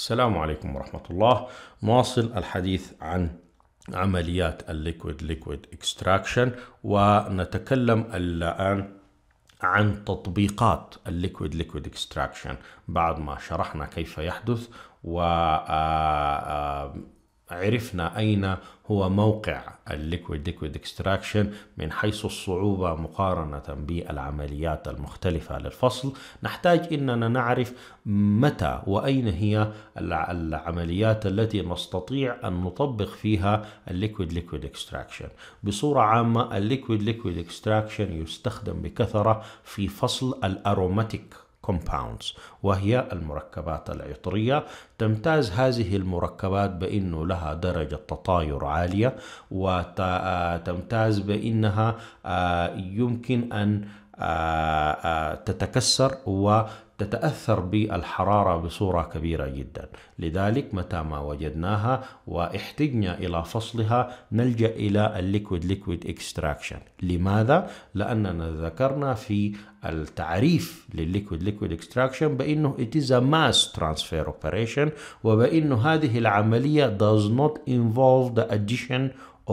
السلام عليكم ورحمة الله نواصل الحديث عن عمليات الليكويد ليكويد اكستراكشن ونتكلم الآن عن تطبيقات الليكويد ليكويد اكستراكشن بعد ما شرحنا كيف يحدث و عرفنا أين هو موقع الليكويد ليكويد اكستراكشن من حيث الصعوبة مقارنة بالعمليات المختلفة للفصل نحتاج إننا نعرف متى وأين هي العمليات التي نستطيع أن نطبق فيها الليكويد ليكويد اكستراكشن بصورة عامة الليكويد ليكويد اكستراكشن يستخدم بكثرة في فصل الأروماتيك compounds وهي المركبات العطرية تمتاز هذه المركبات بأنه لها درجة تطاير عالية وتمتاز آه، بأنها آه، يمكن أن آه، تتكسر و تتأثر بالحرارة بصورة كبيرة جدا لذلك متى ما وجدناها واحتجنا إلى فصلها نلجأ إلى الليكويد ليكويد اكستراكشن لماذا؟ لأننا ذكرنا في التعريف للليكويد ليكويد اكستراكشن بأنه it is a mass transfer operation وبأنه هذه العملية does not involve the addition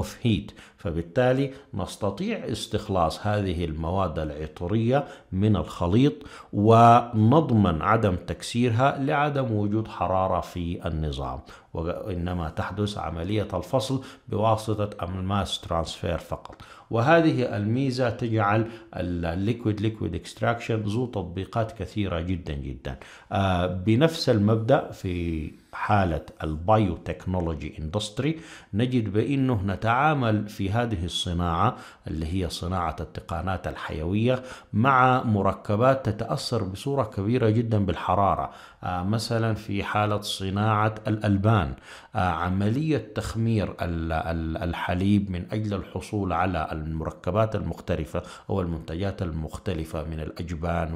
of heat فبالتالي نستطيع استخلاص هذه المواد العطرية من الخليط ونضمن عدم تكسيرها لعدم وجود حرارة في النظام وإنما تحدث عملية الفصل بواسطة الماس ترانسفير فقط وهذه الميزة تجعل الليكويد ليكويد اكستراكشن ذو تطبيقات كثيرة جدا جدا آه، بنفس المبدأ في حالة البايوتكنولوجي اندستري نجد بأنه نتعامل في هذه الصناعة اللي هي صناعة التقانات الحيوية مع مركبات تتأثر بصورة كبيرة جدا بالحرارة آه، مثلا في حالة صناعة الألبان آه، عملية تخمير الحليب من أجل الحصول على المركبات المختلفة أو المنتجات المختلفة من الأجبان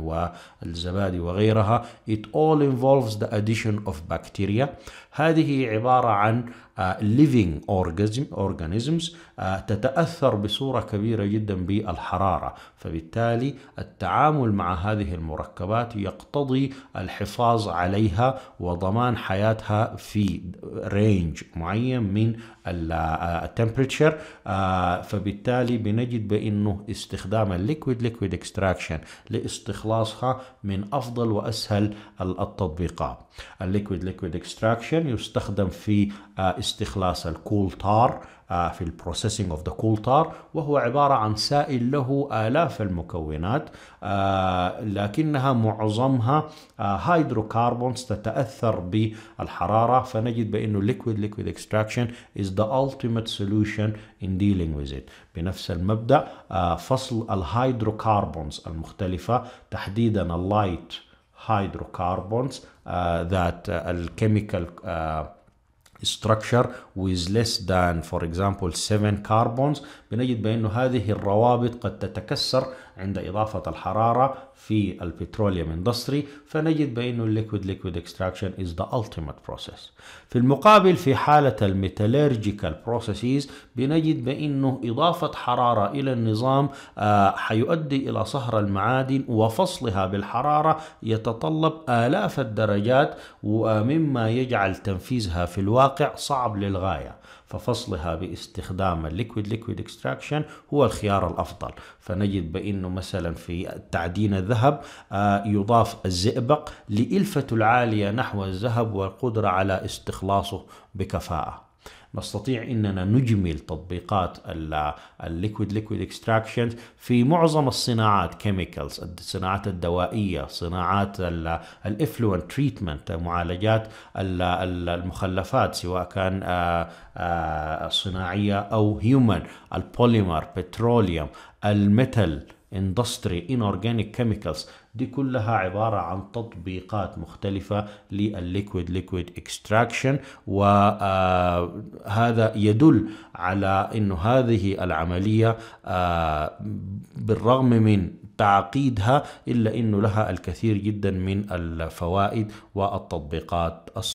والزبادي وغيرها it all involves the addition of bacteria هذه عبارة عن آه، living organisms آه، تتأثر بصورة كبيرة جدا بالحرارة فبالتالي التعامل مع هذه المركبات يقتضي الحفاظ عليها وضمان حياتها في رينج معين من التمبريتشر آه، فبالتالي بنجد بانه استخدام الليكويد ليكويد اكستراكشن لاستخلاصها من افضل واسهل التطبيقات الليكويد ليكويد اكستراكشن يستخدم في استخلاص الكول تار آه، في البروسيسنج اوف ذا كول تار وهو عباره عن سائل له الاف المكونات آه، لكنها معظمها هيدروكربونز آه، تتاثر بالحراره فنجد بانه ليكويد ليكويد اكستراكشن از ذا ultimate solution in dealing with it بنفس المبدا فصل الهيدروكربونز المختلفه تحديدا اللايت هيدروكربونز ذات الكيميكال structure with less than for example 7 carbons بنجد بأنه هذه الروابط قد تتكسر عند إضافة الحرارة في البتروليوم اندستري فنجد بأنه الليكويد ليكويد اكستراكشن is the ultimate process في المقابل في حالة الميتالرجيكال processes بنجد بأنه إضافة حرارة إلى النظام آه، حيؤدي إلى صهر المعادن وفصلها بالحرارة يتطلب آلاف الدرجات ومما آه، يجعل تنفيذها في الواقع الواقع صعب للغاية ففصلها باستخدام الليكويد ليكويد اكستراكشن هو الخيار الافضل فنجد بانه مثلا في تعدين الذهب آه، يضاف الزئبق لإلفته العالية نحو الذهب والقدرة على استخلاصه بكفاءة نستطيع اننا نجمل تطبيقات الليكويد ليكويد اكستراكشن في معظم الصناعات كيميكالز الصناعات الدوائيه صناعات الافلوينت تريتمنت معالجات المخلفات سواء كان آه، آه، صناعيه او هيومن البوليمر بتروليوم الميتال اندستري انورجانيك كيميكالز دي كلها عبارة عن تطبيقات مختلفة للليكويد ليكويد اكستراكشن وهذا يدل على انه هذه العملية آه، بالرغم من تعقيدها إلا أنه لها الكثير جدا من الفوائد والتطبيقات